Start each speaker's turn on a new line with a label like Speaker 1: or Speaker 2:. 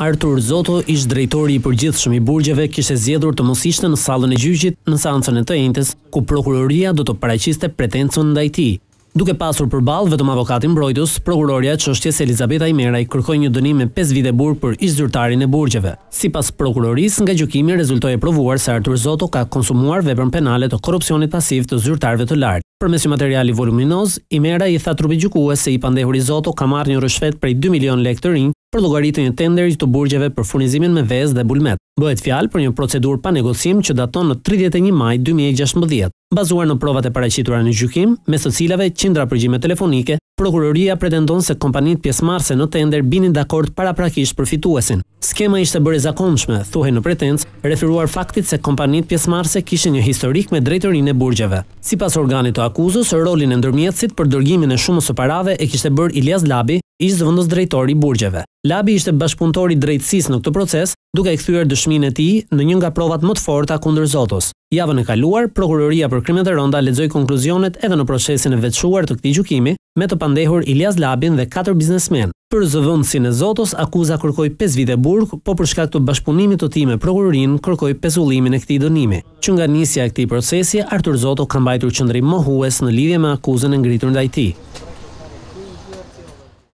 Speaker 1: Artur Zoto, ish drejtori i përgjithshëm i burgjeve, kishte zgjedhur të mos ishte në sallën e gjyqit në seancën e të entes, ku prokuroria do të paraqiste pretencën ndaj tij. Duke pasur përballë vetëm avokatin mbrojtës, prokuroria e çështjes Elizabeta Imeraj kërkoi një dënim me 5 vite burg për ish zyrtarin e burgjeve. Sipas prokurorisë, nga gjykimi rezultoi e provuar se Artur Zoto ka konsumuar veprën penale të korrupsionit pasiv të zyrtarëve të lartë. Përmes një materiali voluminoz, Imeraj i tha trupit gjykues se i pandehuri Zoto ka marrë një rrëshfet prej 2 milion lekë të rinj për llogaritjen e tenderit të burgjeve për furnizimin me vezë dhe bulmet. Bëhet fjalë për një procedurë pa negocim që daton në 31 maj 2016, bazuar në provat e paraqitura në gjykim, me të cilave qendra përgjime telefonike, prokuroria pretendon se kompanitë pjesëmarrëse në tender binin dakord paraprakisht për fituesin. Skema ishte bërë e zakonshme, thuhej në pretendencë, referuar faktit se kompanitë pjesëmarrëse kishin një historik me drejtorinë e burgjeve. Sipas organit të akuzës, rolin e ndërmjetësit për dërgimin e shumës së parave e kishte bërë Ilias Labi, ishtë zëvëndës drejtori i burgjeve. Labi ishte bashkëpunëtori drejtsis në këtë proces, duke e këthyër dëshmin e ti në një nga provat më të forta kundër Zotos. Javën e kaluar, Prokuroria për Krimet e Ronda ledzoj konkluzionet edhe në procesin e veçuar të këti gjukimi, me të pandehur Ilias Labin dhe 4 biznesmen. Për zëvëndësin e Zotos, akuza kërkoj 5 vite burg, po përshka të bashkëpunimit të ti me Prokurorin, kërkoj 5 ulimin e këti dënimi. Që nga nisja e këti procesi, Artur Zoto kam bajtur qëndri mohues në lidhje me akuzën e ngritur ndaj ti.